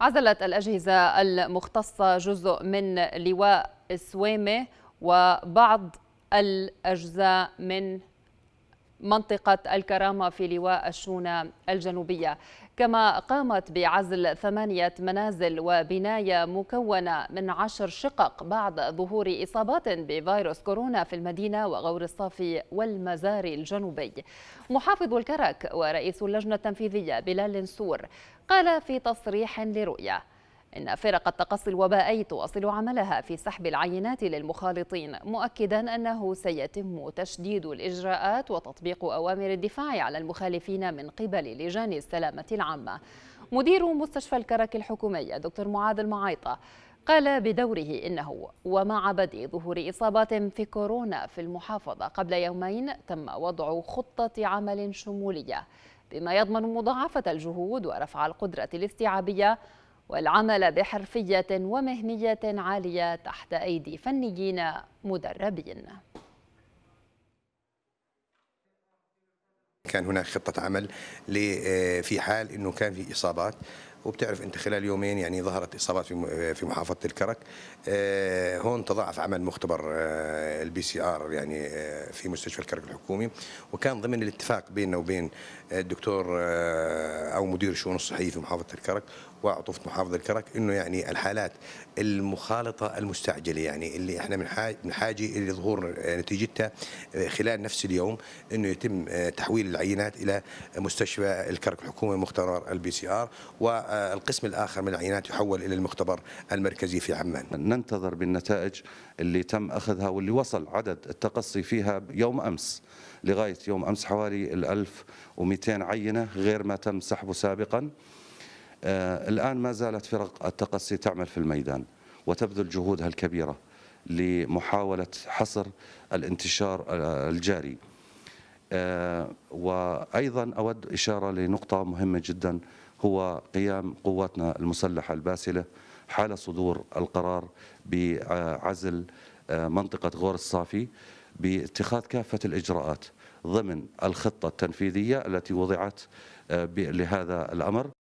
عزلت الأجهزة المختصة جزء من لواء سويمة وبعض الأجزاء من منطقة الكرامة في لواء الشونة الجنوبية كما قامت بعزل ثمانية منازل وبناية مكونة من عشر شقق بعد ظهور إصابات بفيروس كورونا في المدينة وغور الصافي والمزار الجنوبي محافظ الكرك ورئيس اللجنة التنفيذية بلال سور قال في تصريح لرؤية إن فرق التقصي الوبائي تواصل عملها في سحب العينات للمخالطين مؤكدا أنه سيتم تشديد الإجراءات وتطبيق أوامر الدفاع على المخالفين من قبل لجان السلامة العامة مدير مستشفى الكرك الحكومي دكتور معاذ المعايطة قال بدوره إنه ومع بدء ظهور إصابات في كورونا في المحافظة قبل يومين تم وضع خطة عمل شمولية بما يضمن مضاعفة الجهود ورفع القدرة الاستيعابية والعمل بحرفية ومهنية عالية تحت أيدي فنيين مدربين كان هناك خطة عمل في حال أنه كان في إصابات وبتعرف انت خلال يومين يعني ظهرت اصابات في في محافظه الكرك آه، هون تضاعف عمل مختبر البي سي ار يعني آه، في مستشفى الكرك الحكومي وكان ضمن الاتفاق بيننا وبين آه، الدكتور او مدير الشؤون الصحيه في محافظه الكرك وعطوفه محافظه الكرك انه يعني الحالات المخالطه المستعجله يعني اللي احنا من حاجه الى ظهور نتيجتها خلال نفس اليوم انه يتم تحويل العينات الى مستشفى الكرك الحكومي مختبر البي سي ار و آه، القسم الآخر من العينات يحول إلى المختبر المركزي في عمان ننتظر بالنتائج اللي تم أخذها واللي وصل عدد التقصي فيها يوم أمس لغاية يوم أمس حوالي ال 1200 عينة غير ما تم سحبه سابقا آه، الآن ما زالت فرق التقصي تعمل في الميدان وتبذل جهودها الكبيرة لمحاولة حصر الانتشار آه، الجاري وأيضا أود إشارة لنقطة مهمة جدا هو قيام قواتنا المسلحة الباسلة حال صدور القرار بعزل آه، منطقة غور الصافي باتخاذ كافة الإجراءات ضمن الخطة التنفيذية التي وضعت آه، لهذا الأمر